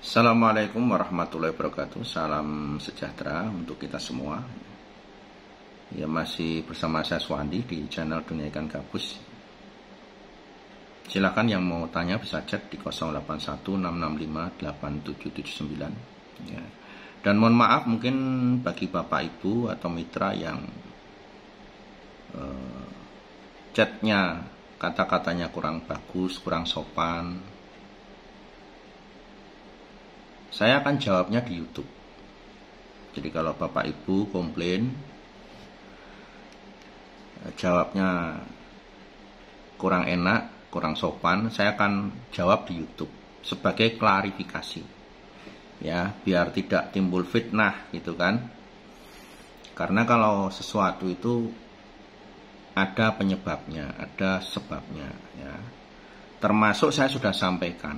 Assalamualaikum warahmatullahi wabarakatuh. Salam sejahtera untuk kita semua. Ya masih bersama saya Swandi di channel Dunia Ikan Gabus. Silahkan yang mau tanya bisa chat di 0816658779. Ya. Dan mohon maaf mungkin bagi Bapak Ibu atau mitra yang eh, chatnya kata-katanya kurang bagus, kurang sopan, saya akan jawabnya di YouTube. Jadi kalau Bapak Ibu komplain eh, jawabnya kurang enak, kurang sopan, saya akan jawab di YouTube sebagai klarifikasi. Ya, biar tidak timbul fitnah gitu kan. Karena kalau sesuatu itu ada penyebabnya, ada sebabnya ya. Termasuk saya sudah sampaikan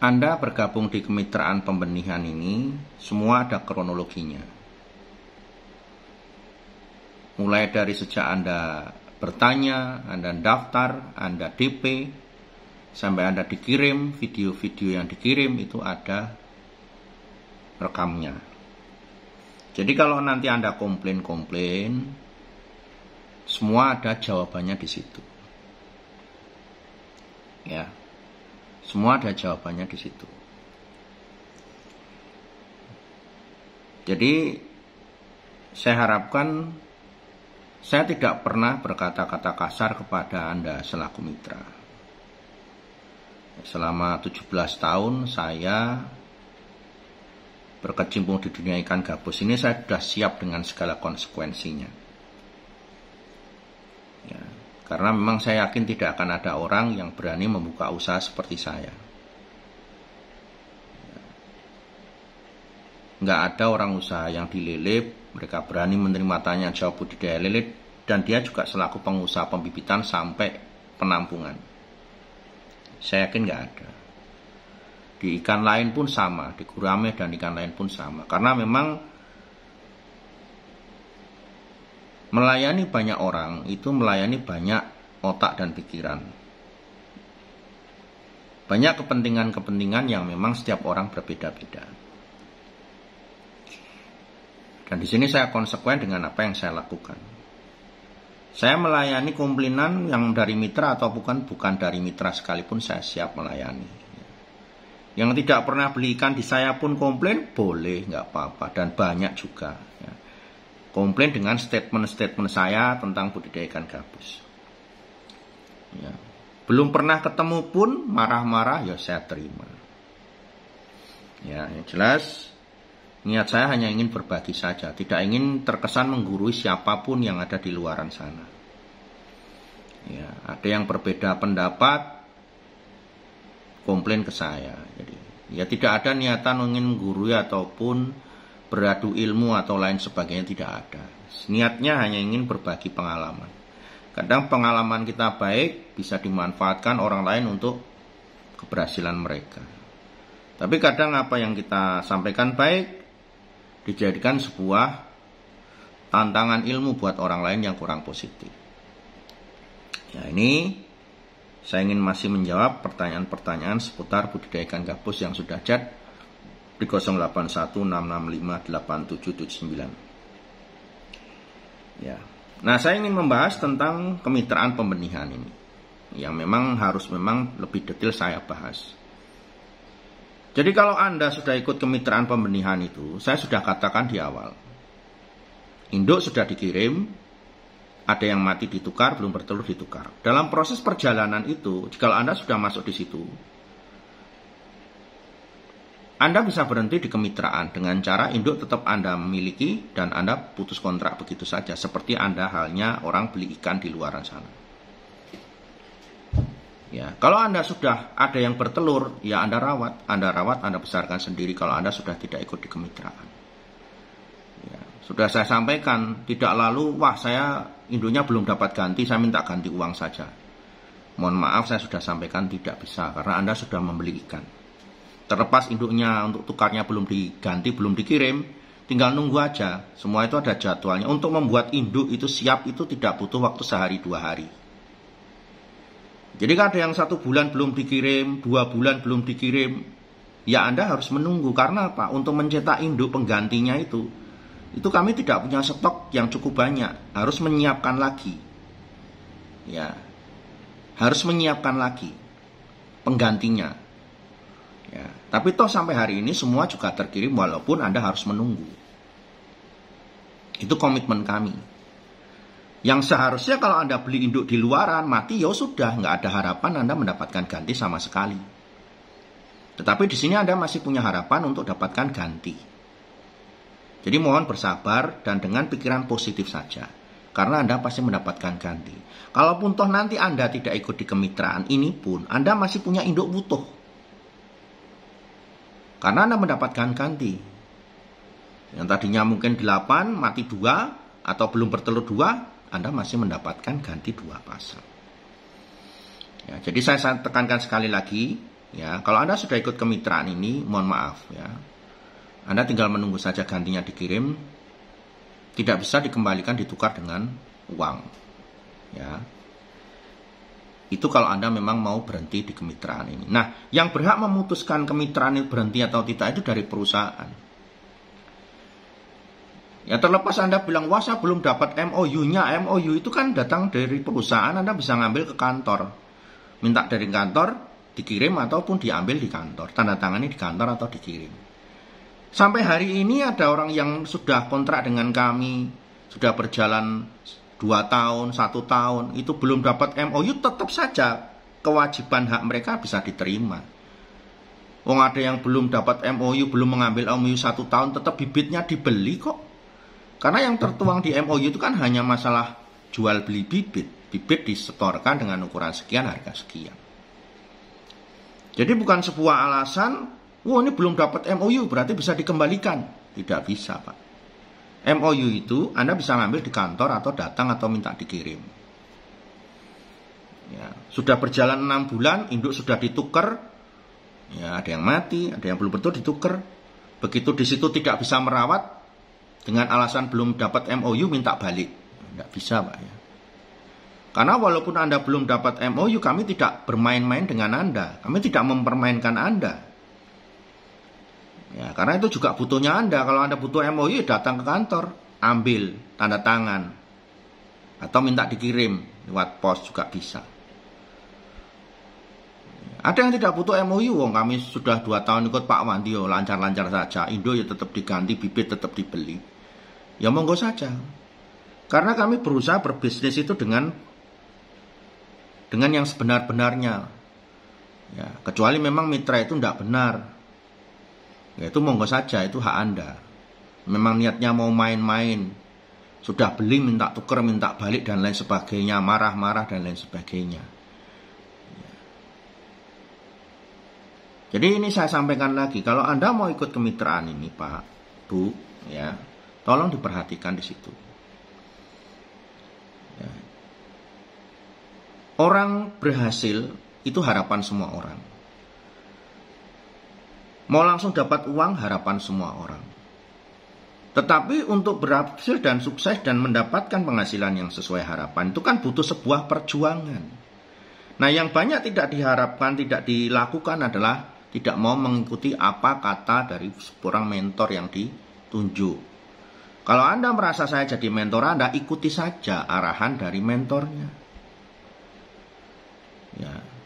Anda bergabung di kemitraan pembenihan ini, semua ada kronologinya. Mulai dari sejak Anda bertanya, Anda daftar, Anda DP, sampai Anda dikirim, video-video yang dikirim itu ada rekamnya. Jadi kalau nanti Anda komplain-komplain, semua ada jawabannya di situ. Ya. Semua ada jawabannya di situ. Jadi saya harapkan saya tidak pernah berkata-kata kasar kepada Anda selaku mitra. Selama 17 tahun saya berkecimpung di dunia ikan gabus ini saya sudah siap dengan segala konsekuensinya. Ya, karena memang saya yakin tidak akan ada orang yang berani membuka usaha seperti saya. Enggak ada orang usaha yang dilelip, mereka berani menerima tanya jawab budidaya lele dan dia juga selaku pengusaha pembibitan sampai penampungan. Saya yakin nggak ada. Di ikan lain pun sama, di gurame dan ikan lain pun sama. Karena memang melayani banyak orang itu melayani banyak otak dan pikiran. Banyak kepentingan-kepentingan yang memang setiap orang berbeda-beda. Dan di sini saya konsekuen dengan apa yang saya lakukan. Saya melayani komplinan yang dari mitra atau bukan bukan dari mitra sekalipun saya siap melayani. Yang tidak pernah belikan di saya pun komplain boleh nggak apa-apa dan banyak juga. Ya komplain dengan statement-statement saya tentang budidaya ikan gabus. Ya. Belum pernah ketemu pun marah-marah ya saya terima. Ya, yang jelas niat saya hanya ingin berbagi saja, tidak ingin terkesan menggurui siapapun yang ada di luaran sana. Ya, ada yang berbeda pendapat, komplain ke saya. Jadi, ya tidak ada niatan ingin menggurui ataupun beradu ilmu atau lain sebagainya tidak ada. Niatnya hanya ingin berbagi pengalaman. Kadang pengalaman kita baik bisa dimanfaatkan orang lain untuk keberhasilan mereka. Tapi kadang apa yang kita sampaikan baik dijadikan sebuah tantangan ilmu buat orang lain yang kurang positif. Ya ini saya ingin masih menjawab pertanyaan-pertanyaan seputar budidaya ikan gabus yang sudah jadi di 0816658779. Ya. Nah, saya ingin membahas tentang kemitraan pembenihan ini yang memang harus memang lebih detail saya bahas. Jadi kalau Anda sudah ikut kemitraan pembenihan itu, saya sudah katakan di awal. Induk sudah dikirim, ada yang mati ditukar, belum bertelur ditukar. Dalam proses perjalanan itu, jika Anda sudah masuk di situ, anda bisa berhenti di kemitraan dengan cara induk tetap Anda memiliki dan Anda putus kontrak begitu saja seperti Anda halnya orang beli ikan di luar sana. Ya, kalau Anda sudah ada yang bertelur, ya Anda rawat, Anda rawat, Anda besarkan sendiri kalau Anda sudah tidak ikut di kemitraan. Ya, sudah saya sampaikan, tidak lalu wah saya induknya belum dapat ganti, saya minta ganti uang saja. Mohon maaf saya sudah sampaikan tidak bisa karena Anda sudah membeli ikan. Terlepas induknya untuk tukarnya belum diganti, belum dikirim, tinggal nunggu aja. Semua itu ada jadwalnya. Untuk membuat induk itu siap itu tidak butuh waktu sehari dua hari. Jadi kan ada yang satu bulan belum dikirim, dua bulan belum dikirim, ya Anda harus menunggu. Karena apa? Untuk mencetak induk penggantinya itu, itu kami tidak punya stok yang cukup banyak. Harus menyiapkan lagi. Ya, harus menyiapkan lagi penggantinya. Ya, tapi toh sampai hari ini semua juga terkirim walaupun Anda harus menunggu. Itu komitmen kami. Yang seharusnya kalau Anda beli induk di luaran, mati ya sudah, nggak ada harapan Anda mendapatkan ganti sama sekali. Tetapi di sini Anda masih punya harapan untuk dapatkan ganti. Jadi mohon bersabar dan dengan pikiran positif saja. Karena Anda pasti mendapatkan ganti. Kalaupun toh nanti Anda tidak ikut di kemitraan ini pun, Anda masih punya induk butuh karena Anda mendapatkan ganti. Yang tadinya mungkin 8, mati 2, atau belum bertelur 2, Anda masih mendapatkan ganti 2 pasang. Ya, jadi saya tekankan sekali lagi, ya kalau Anda sudah ikut kemitraan ini, mohon maaf ya. Anda tinggal menunggu saja gantinya dikirim. Tidak bisa dikembalikan ditukar dengan uang. Ya, itu kalau Anda memang mau berhenti di kemitraan ini. Nah, yang berhak memutuskan kemitraan ini berhenti atau tidak itu dari perusahaan. Ya terlepas Anda bilang, wah belum dapat MOU-nya. MOU itu kan datang dari perusahaan, Anda bisa ngambil ke kantor. Minta dari kantor, dikirim ataupun diambil di kantor. Tanda tangannya di kantor atau dikirim. Sampai hari ini ada orang yang sudah kontrak dengan kami, sudah berjalan dua tahun, satu tahun, itu belum dapat MOU, tetap saja kewajiban hak mereka bisa diterima. Wong ada yang belum dapat MOU, belum mengambil MOU satu tahun, tetap bibitnya dibeli kok. Karena yang tertuang di MOU itu kan hanya masalah jual beli bibit. Bibit disetorkan dengan ukuran sekian, harga sekian. Jadi bukan sebuah alasan, wah ini belum dapat MOU, berarti bisa dikembalikan. Tidak bisa, Pak. MOU itu Anda bisa ngambil di kantor atau datang atau minta dikirim. Ya, sudah berjalan enam bulan, induk sudah ditukar, ya ada yang mati, ada yang belum betul ditukar. Begitu di situ tidak bisa merawat dengan alasan belum dapat MOU minta balik, tidak bisa pak ya. Karena walaupun Anda belum dapat MOU, kami tidak bermain-main dengan Anda, kami tidak mempermainkan Anda. Ya, karena itu juga butuhnya Anda. Kalau Anda butuh MOU, datang ke kantor, ambil tanda tangan. Atau minta dikirim lewat pos juga bisa. Ada yang tidak butuh MOU, wong kami sudah dua tahun ikut Pak Wandyo, oh, lancar-lancar saja. Indo ya tetap diganti, bibit tetap dibeli. Ya monggo saja. Karena kami berusaha berbisnis itu dengan dengan yang sebenar-benarnya. Ya, kecuali memang mitra itu tidak benar ya itu monggo saja itu hak anda memang niatnya mau main-main sudah beli minta tuker minta balik dan lain sebagainya marah-marah dan lain sebagainya ya. jadi ini saya sampaikan lagi kalau anda mau ikut kemitraan ini pak bu ya tolong diperhatikan di situ ya. orang berhasil itu harapan semua orang Mau langsung dapat uang harapan semua orang. Tetapi untuk berhasil dan sukses dan mendapatkan penghasilan yang sesuai harapan itu kan butuh sebuah perjuangan. Nah yang banyak tidak diharapkan, tidak dilakukan adalah tidak mau mengikuti apa kata dari seorang mentor yang ditunjuk. Kalau Anda merasa saya jadi mentor Anda, ikuti saja arahan dari mentornya. Ya,